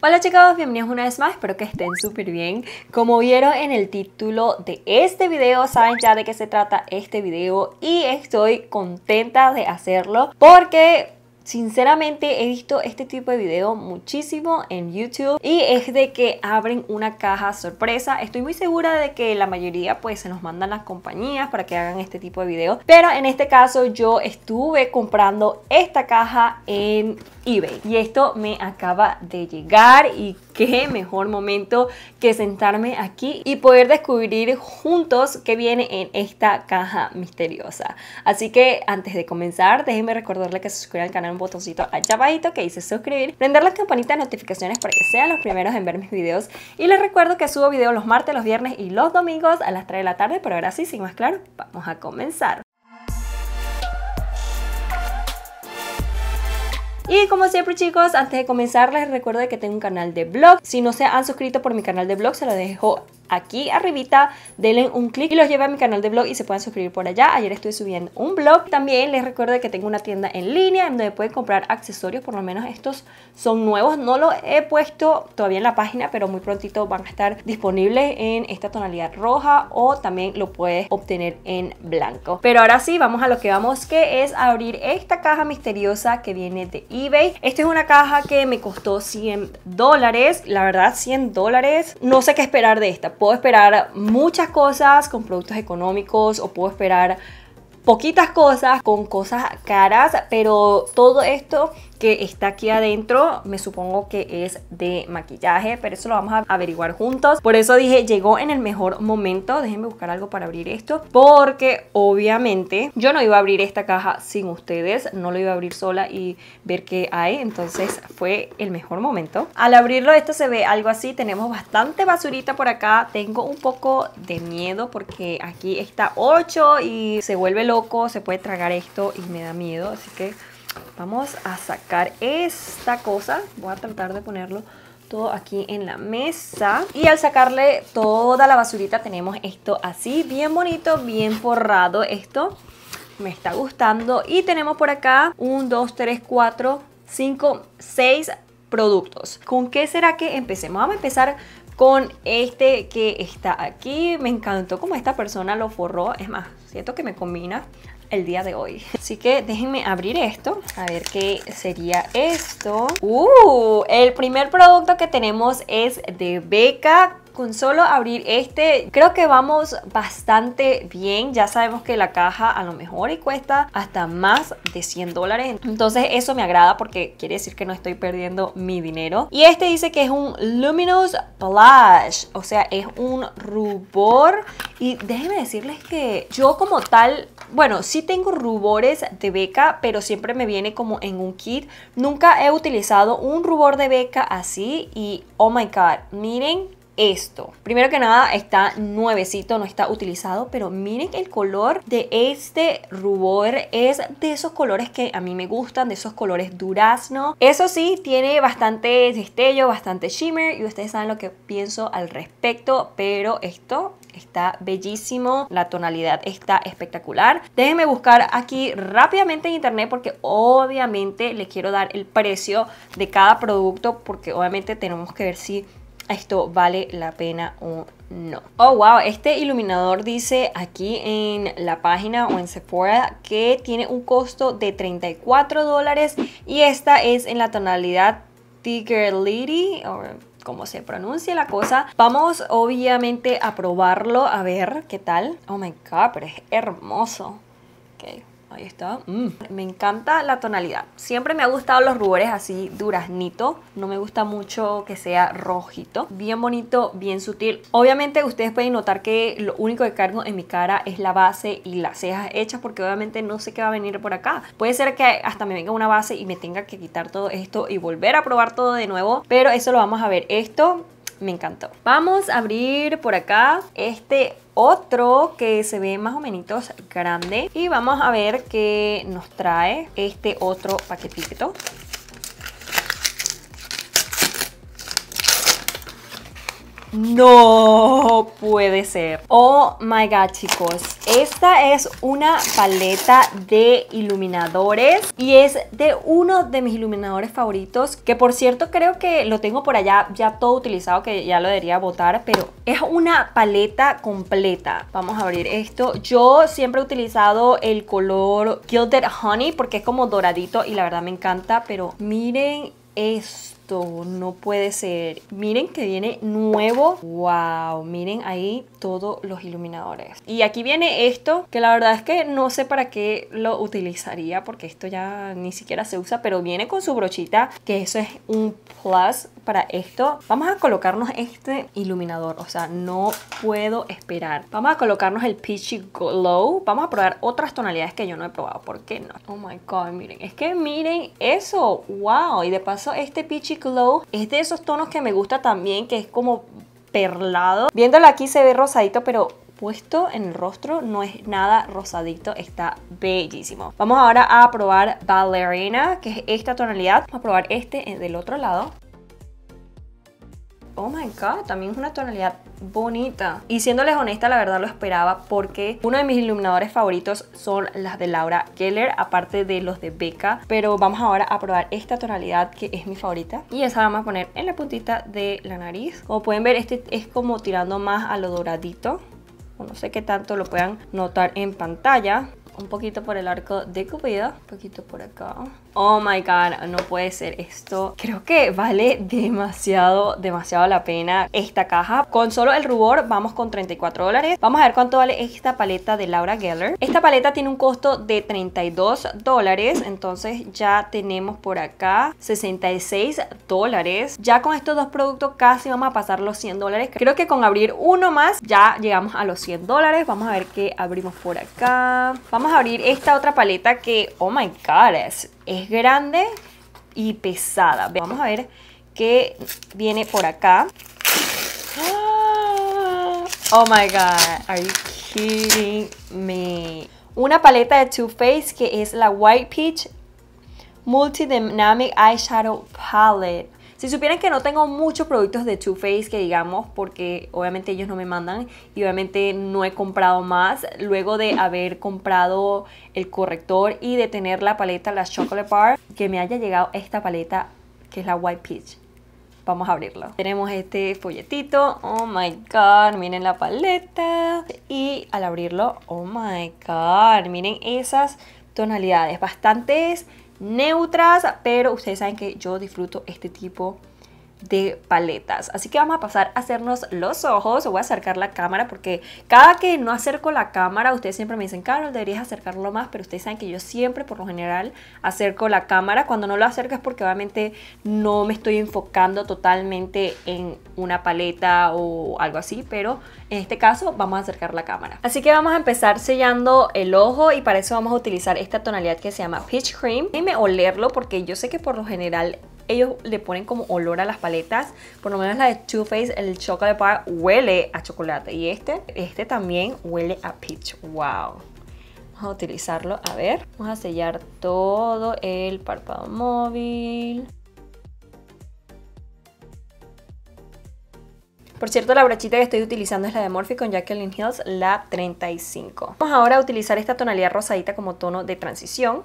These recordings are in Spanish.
Hola chicos, bienvenidos una vez más, espero que estén súper bien. Como vieron en el título de este video, saben ya de qué se trata este video y estoy contenta de hacerlo porque Sinceramente he visto este tipo de video muchísimo en YouTube y es de que abren una caja sorpresa. Estoy muy segura de que la mayoría pues se nos mandan las compañías para que hagan este tipo de video. Pero en este caso yo estuve comprando esta caja en eBay y esto me acaba de llegar y qué mejor momento que sentarme aquí y poder descubrir juntos qué viene en esta caja misteriosa. Así que antes de comenzar déjenme recordarle que se suscriban al canal botoncito allá abajito que dice suscribir, prender las campanitas de notificaciones para que sean los primeros en ver mis videos y les recuerdo que subo videos los martes, los viernes y los domingos a las 3 de la tarde, pero ahora sí, sin más claro, vamos a comenzar. Y como siempre chicos, antes de comenzar les recuerdo que tengo un canal de blog. Si no se han suscrito por mi canal de blog, se lo dejo aquí arribita, denle un clic y los lleve a mi canal de blog y se pueden suscribir por allá. Ayer estuve subiendo un blog. También les recuerdo que tengo una tienda en línea en donde pueden comprar accesorios, por lo menos estos son nuevos. No los he puesto todavía en la página, pero muy prontito van a estar disponibles en esta tonalidad roja o también lo puedes obtener en blanco. Pero ahora sí, vamos a lo que vamos, que es abrir esta caja misteriosa que viene de eBay. Esta es una caja que me costó 100 dólares. La verdad, 100 dólares. No sé qué esperar de esta puedo esperar muchas cosas con productos económicos o puedo esperar poquitas cosas con cosas caras, pero todo esto que está aquí adentro, me supongo que es de maquillaje, pero eso lo vamos a averiguar juntos. Por eso dije, llegó en el mejor momento, déjenme buscar algo para abrir esto, porque obviamente yo no iba a abrir esta caja sin ustedes, no lo iba a abrir sola y ver qué hay, entonces fue el mejor momento. Al abrirlo esto se ve algo así, tenemos bastante basurita por acá, tengo un poco de miedo porque aquí está 8 y se vuelve loco, se puede tragar esto y me da miedo, así que Vamos a sacar esta cosa. Voy a tratar de ponerlo todo aquí en la mesa. Y al sacarle toda la basurita tenemos esto así, bien bonito, bien forrado esto. Me está gustando. Y tenemos por acá un 2, 3, 4, 5, 6 productos. ¿Con qué será que empecemos? Vamos a empezar con este que está aquí. Me encantó como esta persona lo forró. Es más, siento que me combina el día de hoy. Así que déjenme abrir esto, a ver qué sería esto. ¡Uh! El primer producto que tenemos es de Beca con solo abrir este, creo que vamos bastante bien. Ya sabemos que la caja a lo mejor y cuesta hasta más de 100 dólares. Entonces eso me agrada porque quiere decir que no estoy perdiendo mi dinero. Y este dice que es un Luminous Blush. O sea, es un rubor. Y déjenme decirles que yo como tal, bueno, sí tengo rubores de beca, pero siempre me viene como en un kit. Nunca he utilizado un rubor de beca así y, oh my god, miren esto. Primero que nada, está nuevecito, no está utilizado, pero miren el color de este rubor. Es de esos colores que a mí me gustan, de esos colores durazno. Eso sí, tiene bastante destello, bastante shimmer y ustedes saben lo que pienso al respecto, pero esto está bellísimo, la tonalidad está espectacular. Déjenme buscar aquí rápidamente en internet porque obviamente les quiero dar el precio de cada producto porque obviamente tenemos que ver si esto vale la pena o no. Oh, wow, este iluminador dice aquí en la página o en Sephora que tiene un costo de 34 dólares y esta es en la tonalidad Tiger Lady o como se pronuncia la cosa. Vamos obviamente a probarlo a ver qué tal. Oh my god, pero es hermoso. Ok. Ahí está. Mm. Me encanta la tonalidad. Siempre me ha gustado los rubores así duraznito. No me gusta mucho que sea rojito. Bien bonito, bien sutil. Obviamente ustedes pueden notar que lo único que cargo en mi cara es la base y las cejas hechas porque obviamente no sé qué va a venir por acá. Puede ser que hasta me venga una base y me tenga que quitar todo esto y volver a probar todo de nuevo. Pero eso lo vamos a ver. Esto me encantó. Vamos a abrir por acá este otro que se ve más o menos grande. Y vamos a ver qué nos trae este otro paquetito. No puede ser. Oh my god, chicos. Esta es una paleta de iluminadores y es de uno de mis iluminadores favoritos, que por cierto creo que lo tengo por allá ya todo utilizado, que ya lo debería botar, pero es una paleta completa. Vamos a abrir esto. Yo siempre he utilizado el color Gilded Honey porque es como doradito y la verdad me encanta, pero miren esto no puede ser. Miren que viene nuevo. Wow, miren ahí todos los iluminadores. Y aquí viene esto, que la verdad es que no sé para qué lo utilizaría, porque esto ya ni siquiera se usa, pero viene con su brochita, que eso es un plus para esto vamos a colocarnos este iluminador. O sea, no puedo esperar. Vamos a colocarnos el Peachy Glow. Vamos a probar otras tonalidades que yo no he probado. ¿Por qué no? Oh my God, miren. Es que miren eso. Wow. Y de paso este Peachy Glow es de esos tonos que me gusta también, que es como perlado. Viéndolo aquí se ve rosadito, pero puesto en el rostro no es nada rosadito, está bellísimo. Vamos ahora a probar Ballerina, que es esta tonalidad. Vamos a probar este del otro lado oh my god, también es una tonalidad bonita. Y siéndoles honesta, la verdad lo esperaba porque uno de mis iluminadores favoritos son las de Laura Keller, aparte de los de Becca. Pero vamos ahora a probar esta tonalidad que es mi favorita. Y esa la vamos a poner en la puntita de la nariz. Como pueden ver, este es como tirando más a lo doradito. No sé qué tanto lo puedan notar en pantalla. Un poquito por el arco de cupido, un poquito por acá, oh my god, no puede ser esto. Creo que vale demasiado, demasiado la pena esta caja. Con solo el rubor vamos con 34 dólares. Vamos a ver cuánto vale esta paleta de Laura Geller. Esta paleta tiene un costo de 32 dólares, entonces ya tenemos por acá 66 dólares. Ya con estos dos productos casi vamos a pasar los 100 dólares. Creo que con abrir uno más ya llegamos a los 100 dólares. Vamos a ver qué abrimos por acá. Vamos a abrir esta otra paleta que, oh my god, es es grande y pesada. Vamos a ver qué viene por acá. Ah. Oh my god, are you kidding me? Una paleta de Too Faced que es la White Peach Multi Eyeshadow Palette. Si supieran que no tengo muchos productos de Too Faced que digamos, porque obviamente ellos no me mandan y obviamente no he comprado más. Luego de haber comprado el corrector y de tener la paleta, la Chocolate Bar, que me haya llegado esta paleta que es la White Peach. Vamos a abrirlo. Tenemos este folletito. Oh my god, miren la paleta. Y al abrirlo, oh my god, miren esas tonalidades. Bastantes neutras, pero ustedes saben que yo disfruto este tipo de paletas. Así que vamos a pasar a hacernos los ojos. Voy a acercar la cámara porque cada que no acerco la cámara, ustedes siempre me dicen, Carol, deberías acercarlo más, pero ustedes saben que yo siempre, por lo general, acerco la cámara. Cuando no lo acerco es porque obviamente no me estoy enfocando totalmente en una paleta o algo así, pero en este caso vamos a acercar la cámara. Así que vamos a empezar sellando el ojo y para eso vamos a utilizar esta tonalidad que se llama Peach Cream. Déjenme olerlo porque yo sé que por lo general ellos le ponen como olor a las paletas. Por lo menos la de Too Faced, el chocolate bar huele a chocolate. Y este, este también huele a peach. ¡Wow! Vamos a utilizarlo, a ver. Vamos a sellar todo el párpado móvil. Por cierto, la brochita que estoy utilizando es la de Morphe con Jacqueline Hills, la 35. Vamos ahora a utilizar esta tonalidad rosadita como tono de transición.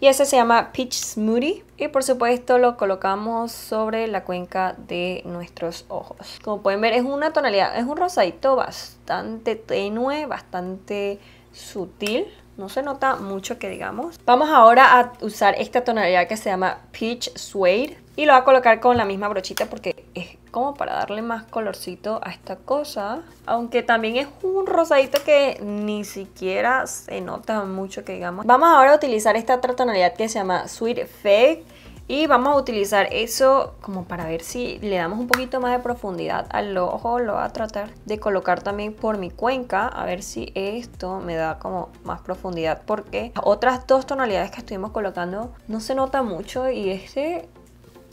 Y ese se llama Peach Smoothie. Y por supuesto lo colocamos sobre la cuenca de nuestros ojos. Como pueden ver es una tonalidad, es un rosadito bastante tenue, bastante sutil. No se nota mucho que digamos. Vamos ahora a usar esta tonalidad que se llama Peach Suede. Y lo voy a colocar con la misma brochita porque es como para darle más colorcito a esta cosa. Aunque también es un rosadito que ni siquiera se nota mucho que digamos. Vamos ahora a utilizar esta otra tonalidad que se llama Sweet Fake. Y vamos a utilizar eso como para ver si le damos un poquito más de profundidad al ojo. Lo voy a tratar de colocar también por mi cuenca. A ver si esto me da como más profundidad. Porque otras dos tonalidades que estuvimos colocando no se nota mucho. Y este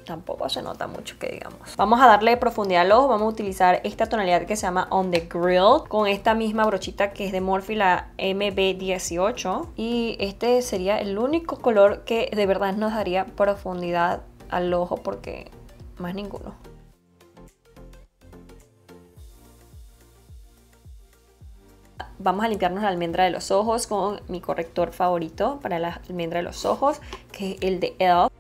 tampoco se nota mucho que digamos. Vamos a darle profundidad al ojo, vamos a utilizar esta tonalidad que se llama On The Grill con esta misma brochita que es de Morphe, la MB18 y este sería el único color que de verdad nos daría profundidad al ojo porque más ninguno. vamos a limpiarnos la almendra de los ojos con mi corrector favorito para la almendra de los ojos, que es el de ELF.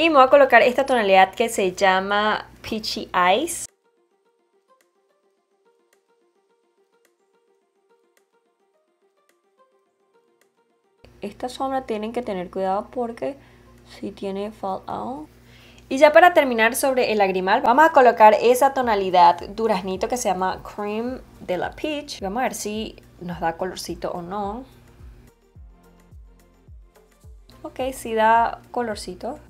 Y me voy a colocar esta tonalidad que se llama Peachy Eyes. Esta sombra tienen que tener cuidado porque si tiene fallout. Y ya para terminar sobre el lagrimal, vamos a colocar esa tonalidad duraznito que se llama Cream de la Peach. Vamos a ver si nos da colorcito o no. Ok, si da colorcito.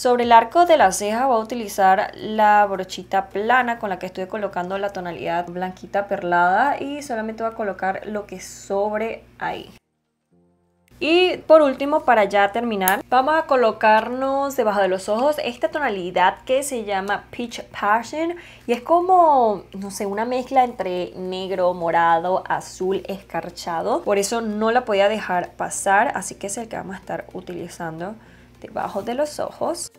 Sobre el arco de la ceja voy a utilizar la brochita plana con la que estoy colocando la tonalidad blanquita perlada y solamente voy a colocar lo que sobre ahí. Y por último, para ya terminar, vamos a colocarnos debajo de los ojos esta tonalidad que se llama Peach Passion y es como, no sé, una mezcla entre negro, morado, azul, escarchado. Por eso no la podía dejar pasar, así que es el que vamos a estar utilizando debajo de los ojos.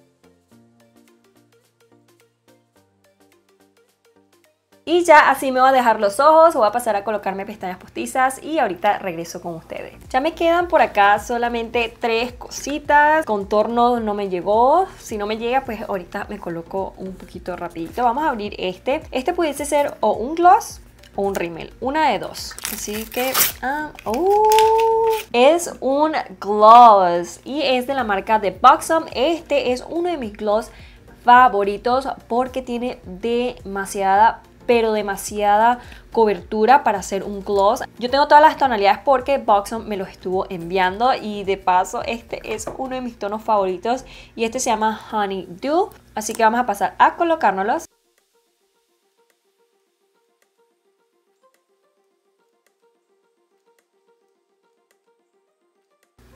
Y ya así me voy a dejar los ojos, voy a pasar a colocarme pestañas postizas y ahorita regreso con ustedes. Ya me quedan por acá solamente tres cositas, contorno no me llegó, si no me llega pues ahorita me coloco un poquito rapidito. Vamos a abrir este, este pudiese ser o un gloss o un rimel, Una de dos. Así que... Ah, uh, es un gloss y es de la marca de Buxom. Este es uno de mis gloss favoritos porque tiene demasiada pero demasiada cobertura para hacer un gloss. Yo tengo todas las tonalidades porque Buxom me los estuvo enviando y de paso este es uno de mis tonos favoritos y este se llama Honey Dew. Así que vamos a pasar a colocárnoslos.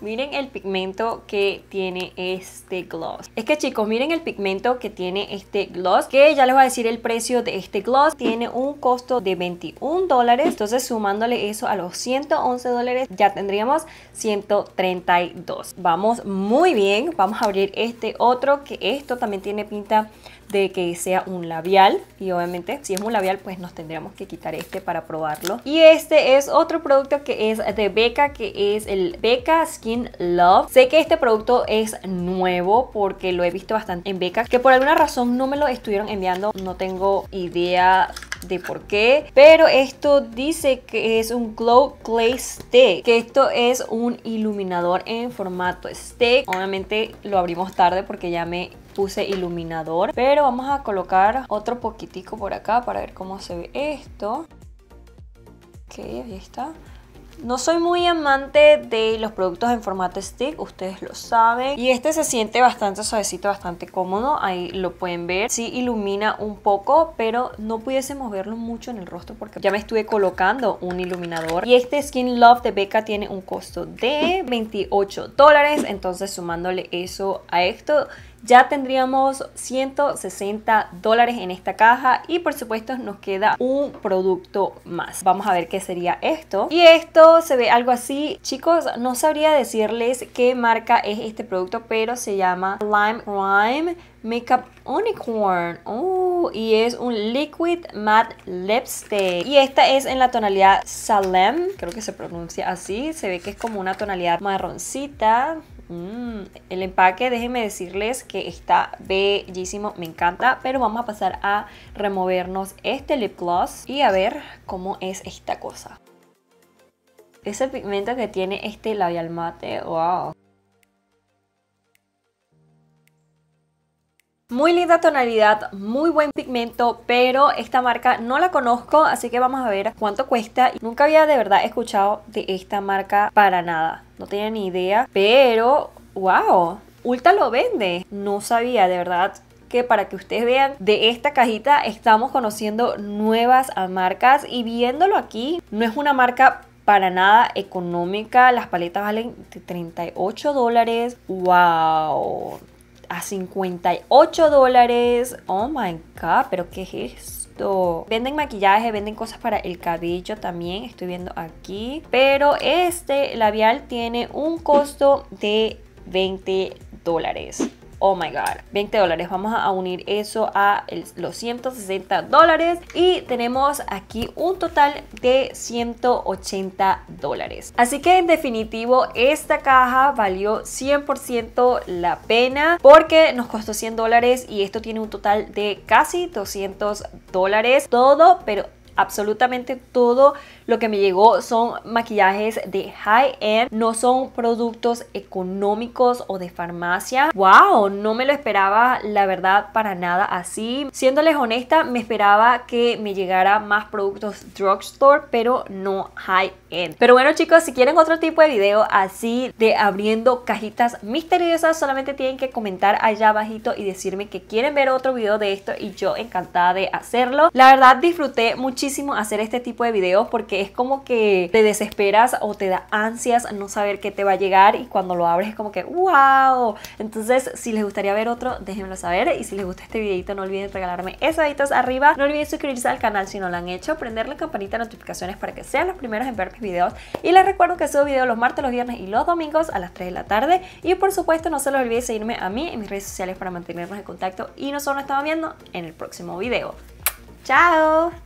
Miren el pigmento que tiene este gloss. Es que chicos, miren el pigmento que tiene este gloss. Que ya les voy a decir el precio de este gloss. Tiene un costo de 21 dólares. Entonces sumándole eso a los 111 dólares ya tendríamos 132. Vamos muy bien. Vamos a abrir este otro que esto también tiene pinta de que sea un labial y obviamente si es un labial pues nos tendríamos que quitar este para probarlo y este es otro producto que es de Becca que es el Becca Skin Love sé que este producto es nuevo porque lo he visto bastante en Becca que por alguna razón no me lo estuvieron enviando no tengo idea de por qué. Pero esto dice que es un glow clay stick, que esto es un iluminador en formato stick. Obviamente lo abrimos tarde porque ya me puse iluminador, pero vamos a colocar otro poquitico por acá para ver cómo se ve esto. Ok, ahí está. No soy muy amante de los productos en formato stick, ustedes lo saben. Y este se siente bastante suavecito, bastante cómodo, ahí lo pueden ver. Sí ilumina un poco, pero no pudiésemos verlo mucho en el rostro porque ya me estuve colocando un iluminador. Y este Skin Love de Becca tiene un costo de 28 dólares, entonces sumándole eso a esto ya tendríamos 160 dólares en esta caja y por supuesto nos queda un producto más. Vamos a ver qué sería esto. Y esto se ve algo así. Chicos, no sabría decirles qué marca es este producto, pero se llama Lime Crime Makeup Unicorn. Uh, y es un Liquid Matte Lipstick. Y esta es en la tonalidad Salem. Creo que se pronuncia así. Se ve que es como una tonalidad marroncita. Mm, el empaque, déjenme decirles que está bellísimo, me encanta, pero vamos a pasar a removernos este lip gloss y a ver cómo es esta cosa. Ese pigmento que tiene este labial mate, wow. Muy linda tonalidad, muy buen pigmento, pero esta marca no la conozco, así que vamos a ver cuánto cuesta. Nunca había de verdad escuchado de esta marca para nada, no tenía ni idea, pero wow, Ulta lo vende. No sabía, de verdad, que para que ustedes vean de esta cajita estamos conociendo nuevas marcas y viéndolo aquí no es una marca para nada económica, las paletas valen 38 dólares, wow, a 58 dólares. Oh my god, pero ¿qué es esto? Venden maquillaje, venden cosas para el cabello también, estoy viendo aquí. Pero este labial tiene un costo de 20 dólares oh my god, 20 dólares. Vamos a unir eso a los 160 dólares y tenemos aquí un total de 180 dólares. Así que en definitivo esta caja valió 100% la pena porque nos costó 100 dólares y esto tiene un total de casi 200 dólares. Todo, pero absolutamente todo lo que me llegó son maquillajes de high-end, no son productos económicos o de farmacia. ¡Wow! No me lo esperaba, la verdad, para nada así. Siéndoles honesta, me esperaba que me llegara más productos drugstore, pero no high-end. Pero bueno chicos, si quieren otro tipo de video así de abriendo cajitas misteriosas, solamente tienen que comentar allá abajito y decirme que quieren ver otro video de esto y yo encantada de hacerlo. La verdad disfruté muchísimo hacer este tipo de videos porque es como que te desesperas o te da ansias no saber qué te va a llegar y cuando lo abres es como que wow. Entonces, si les gustaría ver otro, déjenmelo saber y si les gusta este videito no olviden regalarme esos deditos arriba. No olviden suscribirse al canal si no lo han hecho, prender la campanita de notificaciones para que sean los primeros en ver mis videos y les recuerdo que subo videos los martes, los viernes y los domingos a las 3 de la tarde y por supuesto no se lo olviden seguirme a mí en mis redes sociales para mantenernos en contacto y nosotros nos estamos viendo en el próximo video. ¡Chao!